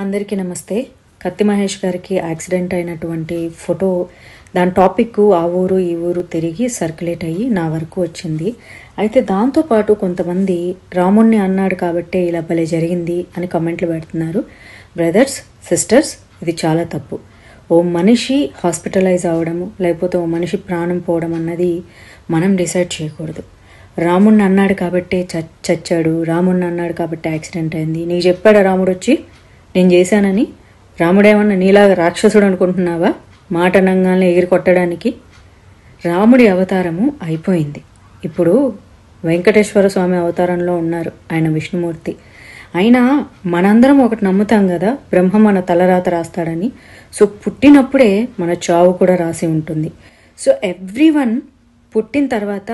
అందరికీ నమస్తే కత్తి మహేష్ గారికి యాక్సిడెంట్ అయినటువంటి ఫోటో దాని టాపిక్ ఆ ఊరు ఈ ఊరు తిరిగి సర్క్యులేట్ అయ్యి నా వరకు వచ్చింది అయితే దాంతోపాటు కొంతమంది రాముణ్ణి అన్నాడు కాబట్టే ఇలా భలే జరిగింది అని కమెంట్లు పెడుతున్నారు బ్రదర్స్ సిస్టర్స్ ఇది చాలా తప్పు ఓ మనిషి హాస్పిటలైజ్ అవ్వడము లేకపోతే ఓ మనిషి ప్రాణం పోవడం అన్నది మనం డిసైడ్ చేయకూడదు రాముణ్ణి అన్నాడు కాబట్టే చచ్చాడు రాముణ్ణి అన్నాడు కాబట్టి యాక్సిడెంట్ అయింది నీకు చెప్పాడు రాముడు వచ్చి నేను చేశానని రాముడేమన్నా నీలాగా రాక్షసుడు అనుకుంటున్నావా మాట నంగాల్ని ఎగిరి కొట్టడానికి రాముడి అవతారము అయిపోయింది ఇప్పుడు వెంకటేశ్వర స్వామి అవతారంలో ఉన్నారు ఆయన విష్ణుమూర్తి అయినా మనందరం ఒకటి నమ్ముతాం కదా బ్రహ్మ మన తలరాత రాస్తాడని సో పుట్టినప్పుడే మన చావు కూడా రాసి ఉంటుంది సో ఎవ్రీ వన్ పుట్టిన తర్వాత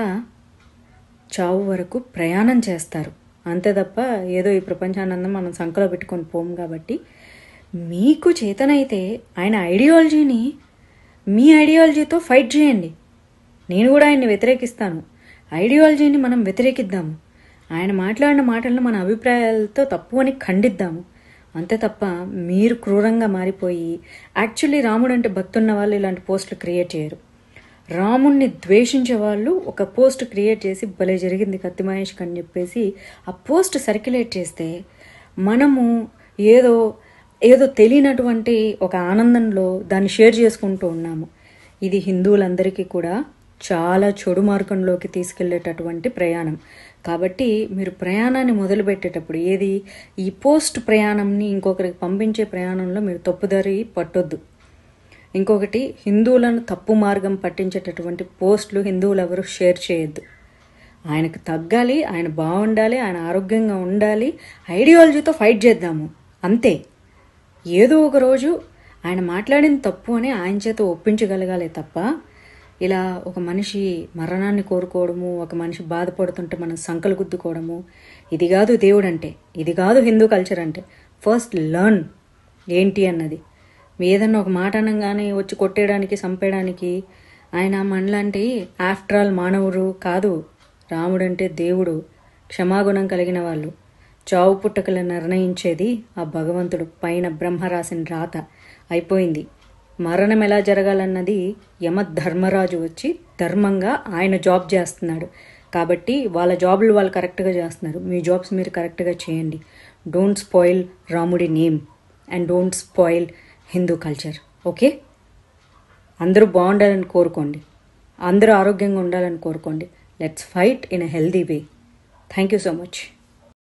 చావు వరకు ప్రయాణం చేస్తారు అంతే తప్ప ఏదో ఈ ప్రపంచానందం మనం సంఖలో పెట్టుకొని పోము కాబట్టి మీకు చేతనైతే ఆయన ఐడియాలజీని మీ ఐడియాలజీతో ఫైట్ చేయండి నేను కూడా ఆయన్ని వ్యతిరేకిస్తాను ఐడియాలజీని మనం వ్యతిరేకిద్దాము ఆయన మాట్లాడిన మాటలను మన అభిప్రాయాలతో తప్పు అని ఖండిద్దాము అంతే తప్ప మీరు క్రూరంగా మారిపోయి యాక్చువల్లీ రాముడు అంటే భక్తున్న వాళ్ళు ఇలాంటి పోస్టులు క్రియేట్ చేయరు రాముణ్ణి ద్వేషించే వాళ్ళు ఒక పోస్ట్ క్రియేట్ చేసి భలే జరిగింది కత్తి మహేష్ అని చెప్పేసి ఆ పోస్ట్ సర్క్యులేట్ చేస్తే మనము ఏదో ఏదో తెలియనటువంటి ఒక ఆనందంలో దాన్ని షేర్ చేసుకుంటూ ఉన్నాము ఇది హిందువులందరికీ కూడా చాలా చెడు మార్గంలోకి తీసుకెళ్లేటటువంటి ప్రయాణం కాబట్టి మీరు ప్రయాణాన్ని మొదలుపెట్టేటప్పుడు ఏది ఈ పోస్ట్ ప్రయాణంని ఇంకొకరికి పంపించే ప్రయాణంలో మీరు తప్పుదారి పట్టొద్దు ఇంకొకటి హిందువులను తప్పు మార్గం పట్టించేటటువంటి పోస్టులు హిందువులు ఎవరు షేర్ చేయొద్దు ఆయనకు తగ్గాలి ఆయన బాగుండాలి ఆయన ఆరోగ్యంగా ఉండాలి ఐడియాలజీతో ఫైట్ చేద్దాము అంతే ఏదో ఒక రోజు ఆయన మాట్లాడిన తప్పు అని ఆయన చేత ఒప్పించగలగాలి తప్ప ఇలా ఒక మనిషి మరణాన్ని కోరుకోవడము ఒక మనిషి బాధపడుతుంటే మనం సంకలు గుద్దుకోవడము ఇది కాదు దేవుడు అంటే ఇది కాదు హిందూ కల్చర్ అంటే ఫస్ట్ లర్న్ ఏంటి అన్నది ఏదన్నా ఒక మాట అనగానే వచ్చి కొట్టేయడానికి చంపేయడానికి ఆయన మనలాంటి ఆఫ్టర్ ఆల్ మానవుడు కాదు రాముడంటే దేవుడు క్షమాగుణం కలిగిన వాళ్ళు చావు పుట్టకలు నిర్ణయించేది ఆ భగవంతుడు పైన బ్రహ్మ రాసిన రాత అయిపోయింది మరణం ఎలా జరగాలన్నది యమ ధర్మరాజు వచ్చి ధర్మంగా ఆయన జాబ్ చేస్తున్నాడు కాబట్టి వాళ్ళ జాబ్లు వాళ్ళు కరెక్ట్గా చేస్తున్నారు మీ జాబ్స్ మీరు కరెక్ట్గా చేయండి డోంట్ స్పాయిల్ రాముడి name and don't spoil Hindu culture okay అందరూ బాగుండాలని కోరుకోండి అందరూ ఆరోగ్యంగా ఉండాలని కోరుకోండి let's fight in a healthy way thank you so much